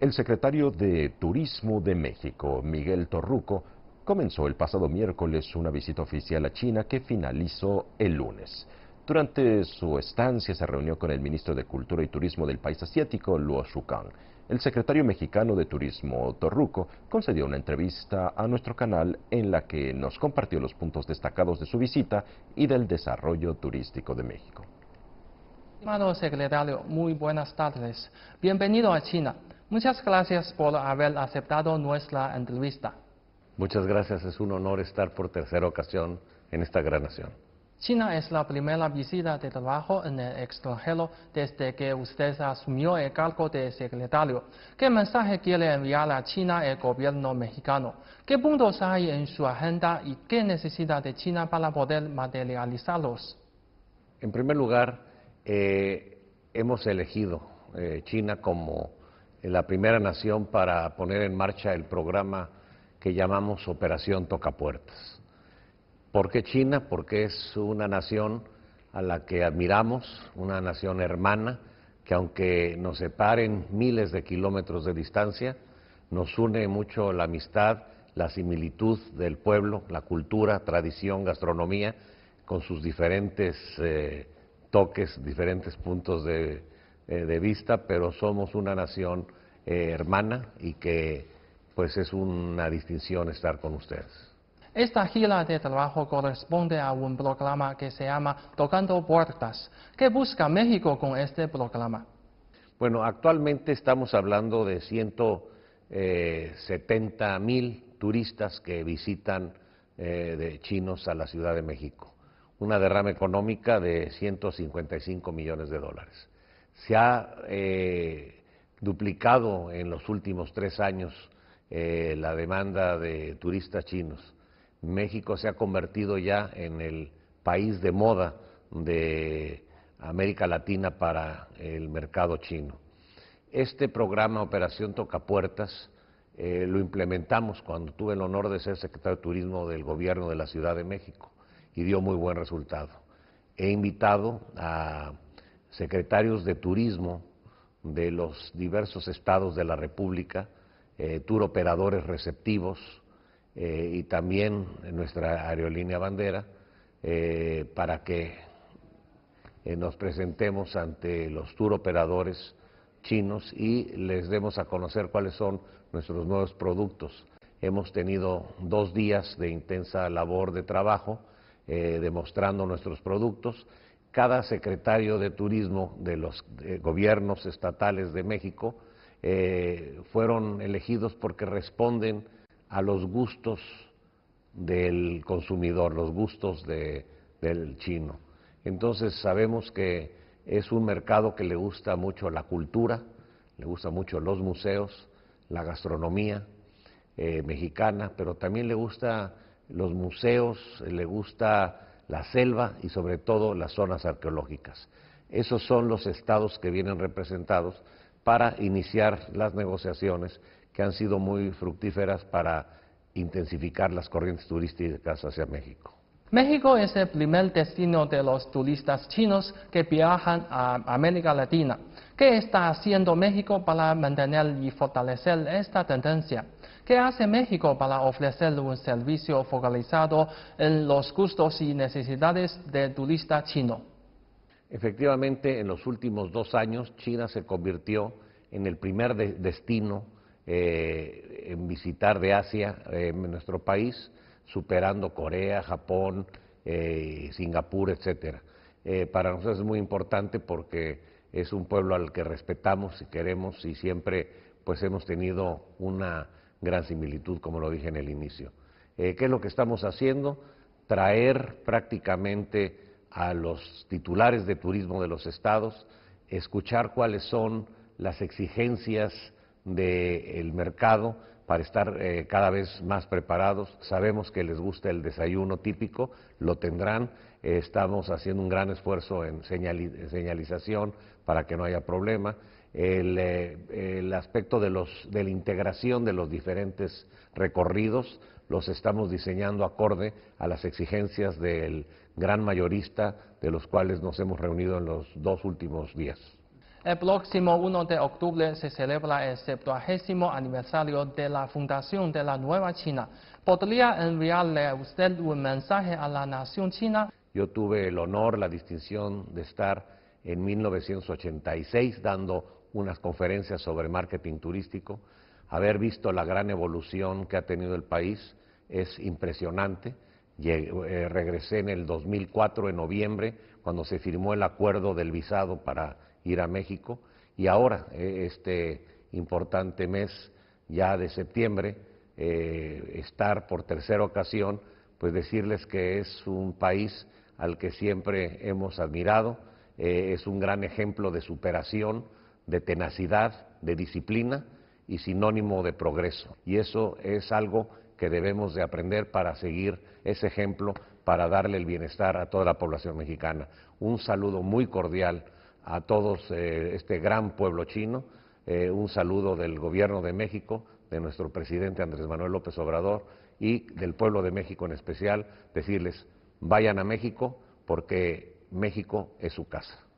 El secretario de Turismo de México, Miguel Torruco, comenzó el pasado miércoles una visita oficial a China que finalizó el lunes. Durante su estancia se reunió con el ministro de Cultura y Turismo del país asiático, Luo Shukang. El secretario mexicano de Turismo, Torruco, concedió una entrevista a nuestro canal en la que nos compartió los puntos destacados de su visita y del desarrollo turístico de México. secretario, muy buenas tardes. Bienvenido a China. Muchas gracias por haber aceptado nuestra entrevista. Muchas gracias, es un honor estar por tercera ocasión en esta gran nación. China es la primera visita de trabajo en el extranjero desde que usted asumió el cargo de secretario. ¿Qué mensaje quiere enviar a China el gobierno mexicano? ¿Qué puntos hay en su agenda y qué necesita de China para poder materializarlos? En primer lugar, eh, hemos elegido eh, China como la primera nación para poner en marcha el programa que llamamos Operación Tocapuertas. ¿Por qué China? Porque es una nación a la que admiramos, una nación hermana, que aunque nos separen miles de kilómetros de distancia, nos une mucho la amistad, la similitud del pueblo, la cultura, tradición, gastronomía, con sus diferentes eh, toques, diferentes puntos eh, de vista, pero somos una nación eh, hermana y que pues es una distinción estar con ustedes. Esta gira de trabajo corresponde a un programa que se llama Tocando Puertas. ¿Qué busca México con este programa? Bueno, actualmente estamos hablando de 170 eh, mil turistas que visitan eh, de chinos a la Ciudad de México. Una derrama económica de 155 millones de dólares. Se ha duplicado en los últimos tres años eh, la demanda de turistas chinos. México se ha convertido ya en el país de moda de América Latina para el mercado chino. Este programa Operación Tocapuertas eh, lo implementamos cuando tuve el honor de ser secretario de Turismo del Gobierno de la Ciudad de México y dio muy buen resultado. He invitado a secretarios de Turismo de los diversos estados de la República, eh, tour operadores receptivos eh, y también nuestra aerolínea bandera eh, para que eh, nos presentemos ante los tour operadores chinos y les demos a conocer cuáles son nuestros nuevos productos. Hemos tenido dos días de intensa labor de trabajo demostrando nuestros productos cada secretario de turismo de los gobiernos estatales de México eh, fueron elegidos porque responden a los gustos del consumidor, los gustos del chino. Entonces sabemos que es un mercado que le gusta mucho la cultura, le gusta mucho los museos, la gastronomía eh, mexicana, pero también le gusta los museos, le gusta la selva y sobre todo las zonas arqueológicas. Esos son los estados que vienen representados para iniciar las negociaciones que han sido muy fructíferas para intensificar las corrientes turísticas hacia México. México es el primer destino de los turistas chinos que viajan a América Latina. ¿Qué está haciendo México para mantener y fortalecer esta tendencia? ¿Qué hace México para ofrecer un servicio focalizado en los gustos y necesidades del turista chino? Efectivamente, en los últimos dos años, China se convirtió en el primer destino eh, en visitar de Asia eh, en nuestro país superando Corea, Japón, eh, Singapur, etcétera. Eh, para nosotros es muy importante porque es un pueblo al que respetamos y queremos y siempre pues hemos tenido una gran similitud, como lo dije en el inicio. Eh, ¿Qué es lo que estamos haciendo? Traer prácticamente a los titulares de turismo de los estados, escuchar cuáles son las exigencias del mercado, para estar eh, cada vez más preparados. Sabemos que les gusta el desayuno típico, lo tendrán. Eh, estamos haciendo un gran esfuerzo en señalización para que no haya problema. El, eh, el, aspecto de, los, de la integración de los diferentes recorridos los estamos diseñando acorde a las exigencias del gran mayorista de los cuales nos hemos reunido en los dos últimos días. El próximo 1 de octubre se celebra el 70 aniversario de la fundación de la Nueva China. ¿Podría enviarle usted un mensaje a la nación china? Yo tuve el honor, la distinción de estar en 1986 dando unas conferencias sobre marketing turístico, haber visto la gran evolución que ha tenido el país es impresionante. Eh, regresé en el 2004, en noviembre, cuando se firmó el acuerdo del visado para ir a México. Y ahora, eh, este importante mes ya de septiembre, eh, estar por tercera ocasión, pues decirles que es un país al que siempre hemos admirado, eh, es un gran ejemplo de superación, de tenacidad, de disciplina y sinónimo de progreso. Y eso es algo que debemos de aprender para seguir ese ejemplo, para darle el bienestar a toda la población mexicana. Un saludo muy cordial a todos eh, este gran pueblo chino, eh, un saludo del Gobierno de México, de nuestro presidente Andrés Manuel López Obrador y del pueblo de México en especial, decirles, vayan a México porque México es su casa.